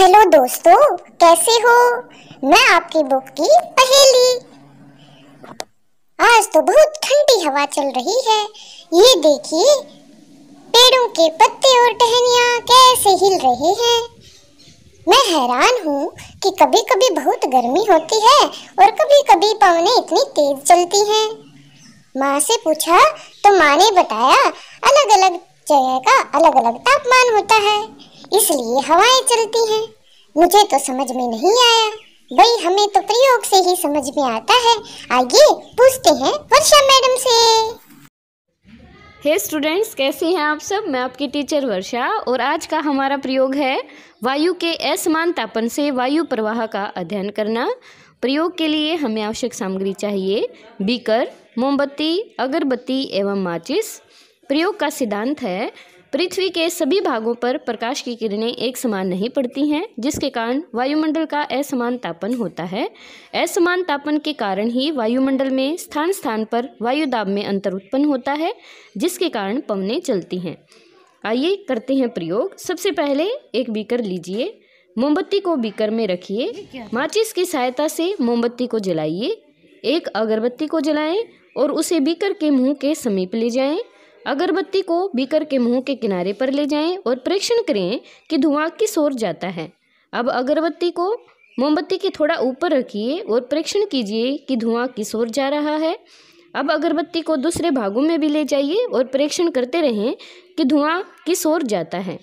hello दोस्तों कैसे हो मैं आपकी बुक की पहेली आज तो बहुत ठंडी हवा चल रही है ये देखिए पेड़ों के पत्ते और टहनिया कैसे हिल रहे हैं मैं हैरान हूँ कि कभी कभी बहुत गर्मी होती है और कभी कभी पवने इतनी तेज चलती हैं माँ से पूछा तो माँ ने बताया अलग अलग जगह का अलग अलग तापमान होता है इसलिए हवाएं चलती हैं मुझे तो समझ में नहीं आया भाई हमें तो प्रयोग से ही समझ में आता है आइए पूछते हैं वर्षा मैडम से हे hey स्टूडेंट्स कैसे हैं आप सब मैं आपकी टीचर वर्षा और आज का हमारा प्रयोग है वायु के असमान तापन से वायु प्रवाह का अध्ययन करना प्रयोग के लिए हमें आवश्यक सामग्री चाहिए बीकर मोमबत्ती अगरबत्ती एवं माचिस प्रयोग का सिद्धांत है पृथ्वी के सभी भागों पर प्रकाश की किरणें एक समान नहीं पड़ती हैं जिसके कारण वायुमंडल का असमान तापन होता है असमान तापन के कारण ही वायुमंडल में स्थान स्थान पर वायुदाब में अंतर उत्पन्न होता है जिसके कारण पवने चलती हैं आइए करते हैं प्रयोग सबसे पहले एक बीकर लीजिए मोमबत्ती को बीकर में रखिए माचिस की सहायता से मोमबत्ती को जलाइए एक अगरबत्ती को जलाएं और उसे बीकर के मुंह के समीप ले जाएं अगरबत्ती को बीकर के मुंह के किनारे पर ले जाएं और परीक्षण करें कि धुआं किस ओर जाता है अब अगरबत्ती को मोमबत्ती के थोड़ा ऊपर रखिए और परीक्षण कीजिए कि धुआं किस ओर जा रहा है अब अगरबत्ती को दूसरे भागों में भी ले जाइए और परीक्षण करते रहें कि धुआं किस ओर जाता है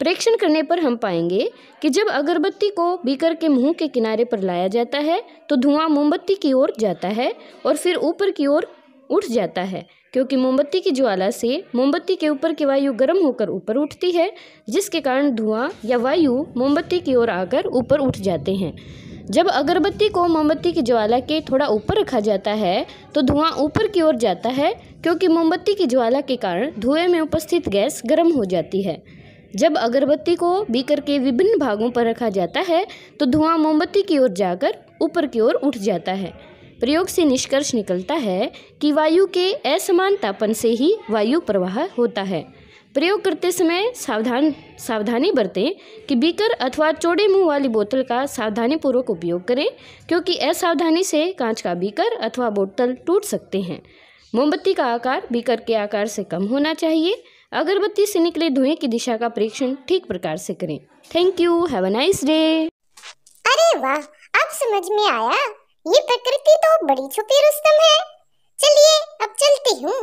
परीक्षण करने पर हम पाएंगे कि जब अगरबत्ती को बीकर के मुंह के किनारे पर लाया जाता है तो धुआं मोमबत्ती की ओर जाता है और फिर ऊपर की ओर उठ जाता है क्योंकि मोमबत्ती की ज्वाला से मोमबत्ती के ऊपर की वायु गर्म होकर ऊपर उठती है जिसके कारण धुआं या वायु मोमबत्ती की ओर आकर ऊपर उठ जाते हैं जब अगरबत्ती को मोमबत्ती की ज्वाला के थोड़ा ऊपर रखा जाता है तो धुआं ऊपर की ओर जाता है क्योंकि मोमबत्ती की ज्वाला के कारण धुएं में उपस्थित गैस गर्म हो जाती है जब अगरबत्ती को बीकर के विभिन्न भागों पर रखा जाता है तो धुआं मोमबत्ती की ओर जाकर ऊपर की ओर उठ जाता है प्रयोग से निष्कर्ष निकलता है कि वायु के असमान तापन से ही वायु प्रवाह होता है प्रयोग करते समय सावधान सावधानी बरतें कि बीकर अथवा चौड़े मुंह वाली बोतल का सावधानीपूर्वक उपयोग करें क्योंकि असावधानी से कांच का बीकर अथवा बोतल टूट सकते हैं मोमबत्ती का आकार बीकर के आकार से कम होना चाहिए अगरबत्ती से निकले धुएं की दिशा का परीक्षण ठीक प्रकार से करें thank you have a nice day अरे वाह अब समझ में आया ये प्रकृति तो बड़ी छुपी रुस्तम है चलिए अब चलती हूँ